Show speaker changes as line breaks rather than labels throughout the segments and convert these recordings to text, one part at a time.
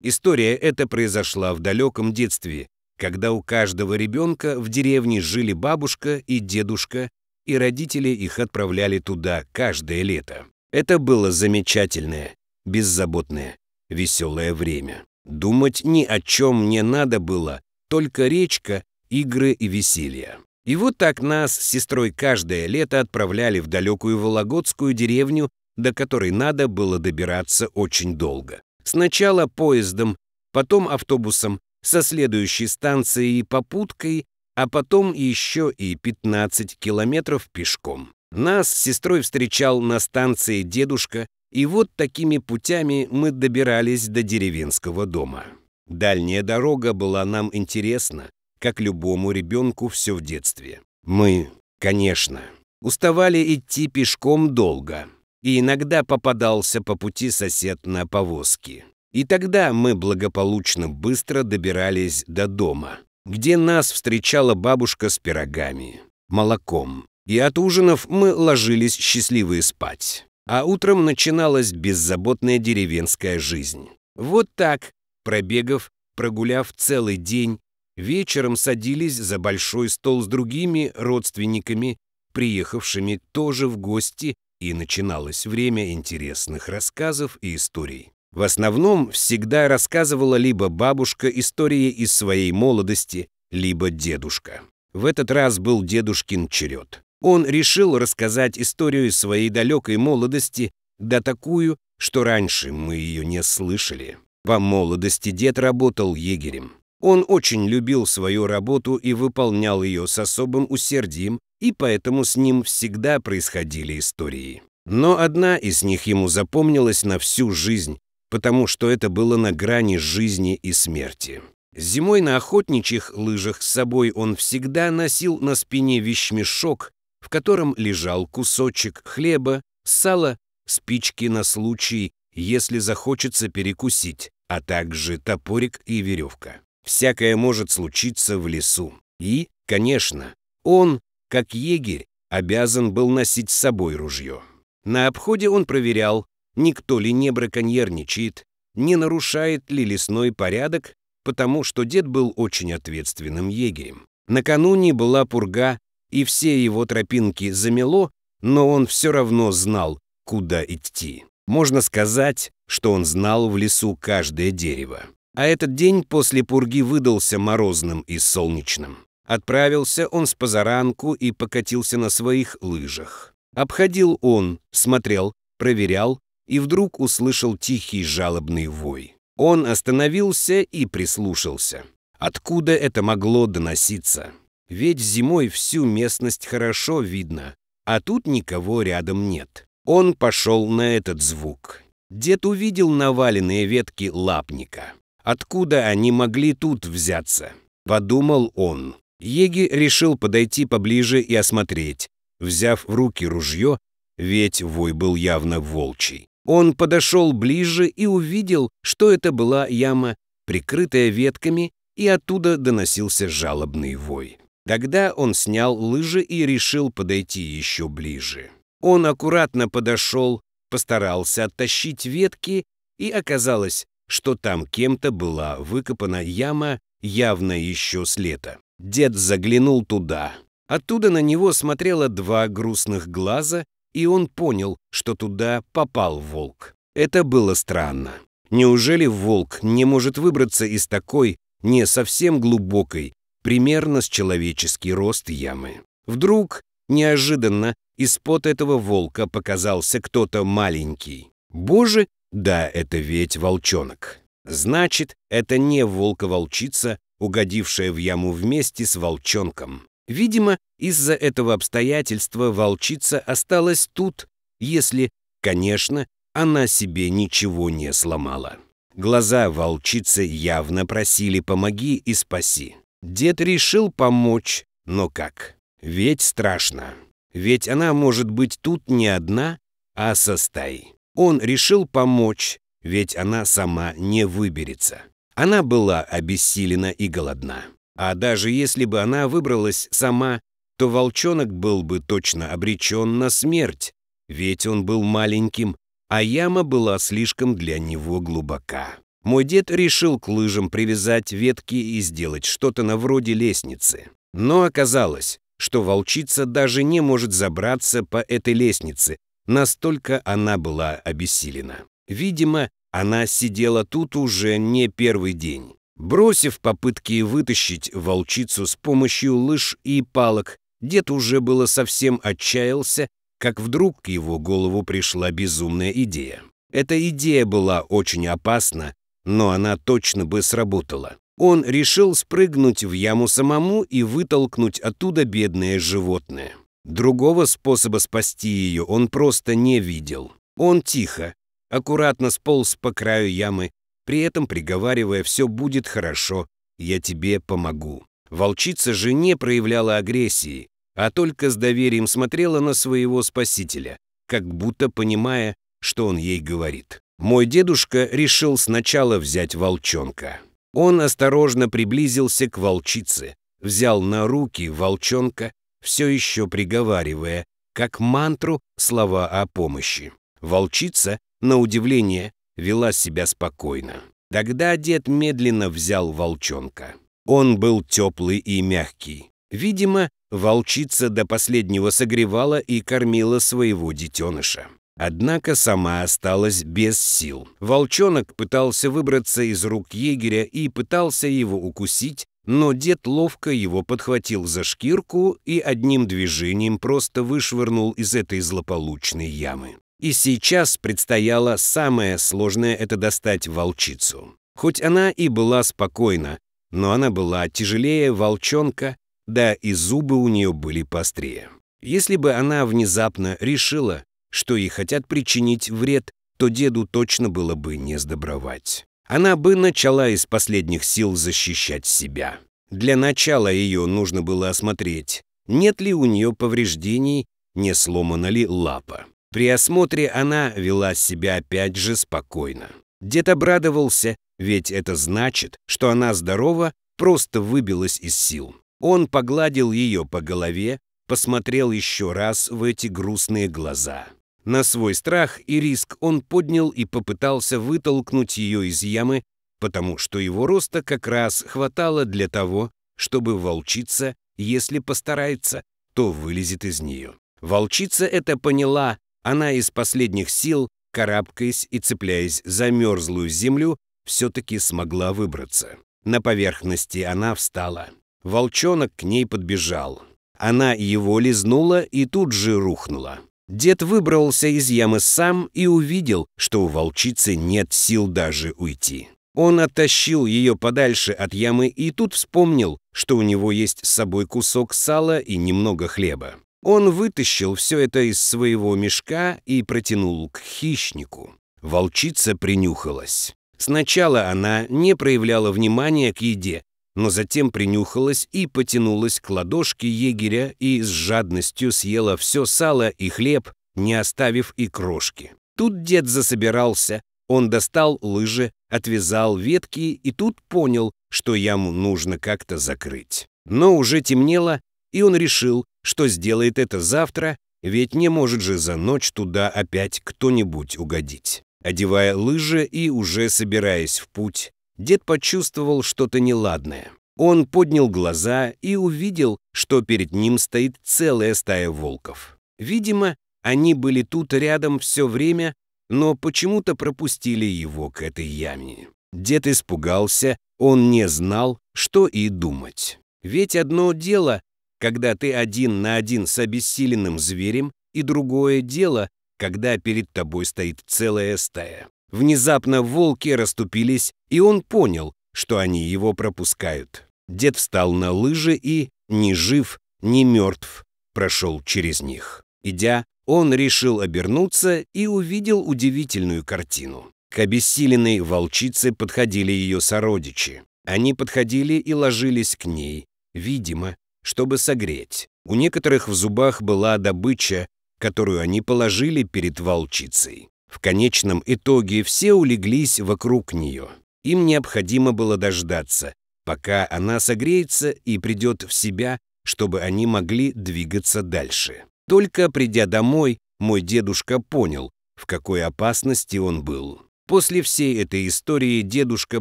История эта произошла в далеком детстве, когда у каждого ребенка в деревне жили бабушка и дедушка, и родители их отправляли туда каждое лето. Это было замечательное, беззаботное, веселое время. Думать ни о чем не надо было, только речка, игры и веселье. И вот так нас с сестрой каждое лето отправляли в далекую Вологодскую деревню, до которой надо было добираться очень долго. Сначала поездом, потом автобусом, со следующей станции попуткой, а потом еще и 15 километров пешком. Нас с сестрой встречал на станции дедушка, и вот такими путями мы добирались до деревенского дома. Дальняя дорога была нам интересна, как любому ребенку все в детстве. Мы, конечно, уставали идти пешком долго и иногда попадался по пути сосед на повозке. И тогда мы благополучно быстро добирались до дома, где нас встречала бабушка с пирогами, молоком. И от ужинов мы ложились счастливые спать. А утром начиналась беззаботная деревенская жизнь. Вот так, пробегав, прогуляв целый день, вечером садились за большой стол с другими родственниками, приехавшими тоже в гости и начиналось время интересных рассказов и историй. В основном всегда рассказывала либо бабушка истории из своей молодости, либо дедушка. В этот раз был дедушкин черед. Он решил рассказать историю своей далекой молодости, да такую, что раньше мы ее не слышали. По молодости дед работал егерем. Он очень любил свою работу и выполнял ее с особым усердием, и поэтому с ним всегда происходили истории. Но одна из них ему запомнилась на всю жизнь, потому что это было на грани жизни и смерти. Зимой на охотничьих лыжах с собой он всегда носил на спине вещмешок, в котором лежал кусочек хлеба, сала, спички на случай, если захочется перекусить, а также топорик и веревка. Всякое может случиться в лесу. И, конечно, он как егерь, обязан был носить с собой ружье. На обходе он проверял, никто ли не браконьерничает, не нарушает ли лесной порядок, потому что дед был очень ответственным егерем. Накануне была пурга, и все его тропинки замело, но он все равно знал, куда идти. Можно сказать, что он знал в лесу каждое дерево. А этот день после пурги выдался морозным и солнечным. Отправился он с позаранку и покатился на своих лыжах. Обходил он, смотрел, проверял и вдруг услышал тихий жалобный вой. Он остановился и прислушался. Откуда это могло доноситься? Ведь зимой всю местность хорошо видно, а тут никого рядом нет. Он пошел на этот звук. Дед увидел наваленные ветки лапника. Откуда они могли тут взяться? Подумал он. Еги решил подойти поближе и осмотреть. Взяв в руки ружье, ведь вой был явно волчий. Он подошел ближе и увидел, что это была яма, прикрытая ветками, и оттуда доносился жалобный вой. Тогда он снял лыжи и решил подойти еще ближе. Он аккуратно подошел, постарался оттащить ветки, и оказалось, что там кем-то была выкопана яма явно еще с лета. Дед заглянул туда. Оттуда на него смотрело два грустных глаза, и он понял, что туда попал волк. Это было странно. Неужели волк не может выбраться из такой, не совсем глубокой, примерно с человеческий рост ямы? Вдруг, неожиданно, из-под этого волка показался кто-то маленький. Боже, да, это ведь волчонок. Значит, это не волка-волчица, угодившая в яму вместе с волчонком. Видимо, из-за этого обстоятельства волчица осталась тут, если, конечно, она себе ничего не сломала. Глаза волчицы явно просили «помоги и спаси». Дед решил помочь, но как? Ведь страшно. Ведь она может быть тут не одна, а со стаей. Он решил помочь, ведь она сама не выберется. Она была обессилена и голодна. А даже если бы она выбралась сама, то волчонок был бы точно обречен на смерть, ведь он был маленьким, а яма была слишком для него глубока. Мой дед решил к лыжам привязать ветки и сделать что-то на вроде лестницы. Но оказалось, что волчица даже не может забраться по этой лестнице, настолько она была обессилена. Видимо, она сидела тут уже не первый день. Бросив попытки вытащить волчицу с помощью лыж и палок, дед уже было совсем отчаялся, как вдруг к его голову пришла безумная идея. Эта идея была очень опасна, но она точно бы сработала. Он решил спрыгнуть в яму самому и вытолкнуть оттуда бедное животное. Другого способа спасти ее он просто не видел. Он тихо, аккуратно сполз по краю ямы, при этом приговаривая «все будет хорошо, я тебе помогу». Волчица же не проявляла агрессии, а только с доверием смотрела на своего спасителя, как будто понимая, что он ей говорит. Мой дедушка решил сначала взять волчонка. Он осторожно приблизился к волчице, взял на руки волчонка, все еще приговаривая, как мантру, слова о помощи. Волчица на удивление, вела себя спокойно. Тогда дед медленно взял волчонка. Он был теплый и мягкий. Видимо, волчица до последнего согревала и кормила своего детеныша. Однако сама осталась без сил. Волчонок пытался выбраться из рук егеря и пытался его укусить, но дед ловко его подхватил за шкирку и одним движением просто вышвырнул из этой злополучной ямы. И сейчас предстояло самое сложное — это достать волчицу. Хоть она и была спокойна, но она была тяжелее волчонка, да и зубы у нее были пострее. Если бы она внезапно решила, что ей хотят причинить вред, то деду точно было бы не сдобровать. Она бы начала из последних сил защищать себя. Для начала ее нужно было осмотреть, нет ли у нее повреждений, не сломана ли лапа. При осмотре она вела себя опять же спокойно. Дед обрадовался, ведь это значит, что она здорова, просто выбилась из сил. Он погладил ее по голове, посмотрел еще раз в эти грустные глаза. На свой страх и риск он поднял и попытался вытолкнуть ее из ямы, потому что его роста как раз хватало для того, чтобы волчица, если постарается, то вылезет из нее. Волчица это поняла она из последних сил, карабкаясь и цепляясь за мерзлую землю, все-таки смогла выбраться. На поверхности она встала. Волчонок к ней подбежал. Она его лизнула и тут же рухнула. Дед выбрался из ямы сам и увидел, что у волчицы нет сил даже уйти. Он оттащил ее подальше от ямы и тут вспомнил, что у него есть с собой кусок сала и немного хлеба. Он вытащил все это из своего мешка и протянул к хищнику. Волчица принюхалась. Сначала она не проявляла внимания к еде, но затем принюхалась и потянулась к ладошке егеря и с жадностью съела все сало и хлеб, не оставив и крошки. Тут дед засобирался, он достал лыжи, отвязал ветки и тут понял, что яму нужно как-то закрыть. Но уже темнело, и он решил, что сделает это завтра, ведь не может же за ночь туда опять кто-нибудь угодить. Одевая лыжи и уже собираясь в путь, дед почувствовал что-то неладное. Он поднял глаза и увидел, что перед ним стоит целая стая волков. Видимо, они были тут рядом все время, но почему-то пропустили его к этой яме. Дед испугался, он не знал, что и думать. Ведь одно дело когда ты один на один с обессиленным зверем, и другое дело, когда перед тобой стоит целая стая. Внезапно волки расступились, и он понял, что они его пропускают. Дед встал на лыжи и, ни жив, ни мертв, прошел через них. Идя, он решил обернуться и увидел удивительную картину. К обессиленной волчице подходили ее сородичи. Они подходили и ложились к ней, видимо, чтобы согреть. У некоторых в зубах была добыча, которую они положили перед волчицей. В конечном итоге все улеглись вокруг нее. Им необходимо было дождаться, пока она согреется и придет в себя, чтобы они могли двигаться дальше. Только придя домой, мой дедушка понял, в какой опасности он был. После всей этой истории дедушка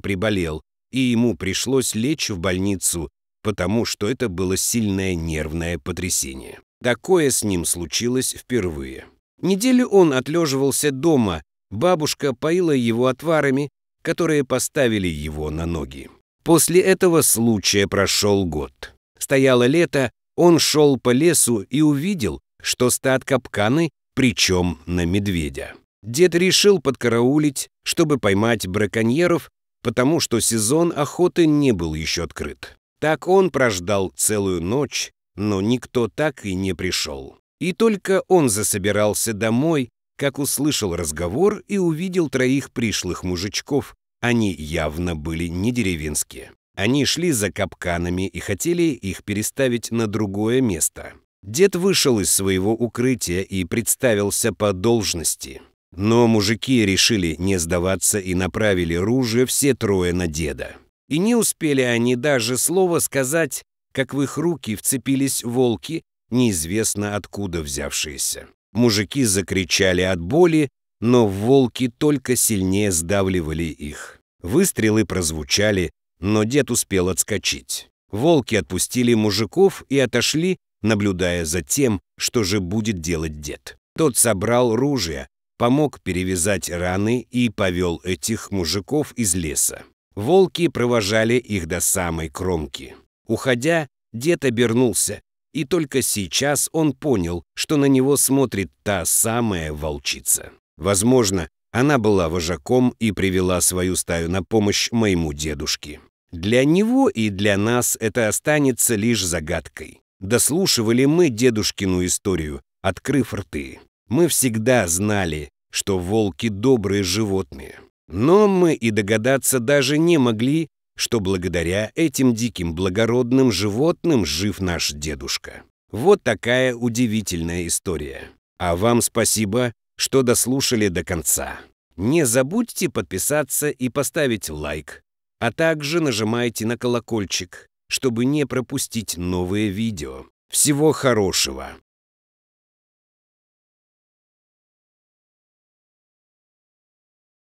приболел, и ему пришлось лечь в больницу потому что это было сильное нервное потрясение. Такое с ним случилось впервые. Неделю он отлеживался дома, бабушка поила его отварами, которые поставили его на ноги. После этого случая прошел год. Стояло лето, он шел по лесу и увидел, что стат капканы, причем на медведя. Дед решил подкараулить, чтобы поймать браконьеров, потому что сезон охоты не был еще открыт. Так он прождал целую ночь, но никто так и не пришел. И только он засобирался домой, как услышал разговор и увидел троих пришлых мужичков. Они явно были не деревенские. Они шли за капканами и хотели их переставить на другое место. Дед вышел из своего укрытия и представился по должности. Но мужики решили не сдаваться и направили ружье все трое на деда. И не успели они даже слова сказать, как в их руки вцепились волки, неизвестно откуда взявшиеся. Мужики закричали от боли, но волки только сильнее сдавливали их. Выстрелы прозвучали, но дед успел отскочить. Волки отпустили мужиков и отошли, наблюдая за тем, что же будет делать дед. Тот собрал ружья, помог перевязать раны и повел этих мужиков из леса. Волки провожали их до самой кромки. Уходя, дед обернулся, и только сейчас он понял, что на него смотрит та самая волчица. Возможно, она была вожаком и привела свою стаю на помощь моему дедушке. Для него и для нас это останется лишь загадкой. Дослушивали мы дедушкину историю, открыв рты. Мы всегда знали, что волки добрые животные. Но мы и догадаться даже не могли, что благодаря этим диким благородным животным жив наш дедушка. Вот такая удивительная история. А вам спасибо, что дослушали до конца. Не забудьте подписаться и поставить лайк, а также нажимайте на колокольчик, чтобы не пропустить новые видео. Всего хорошего!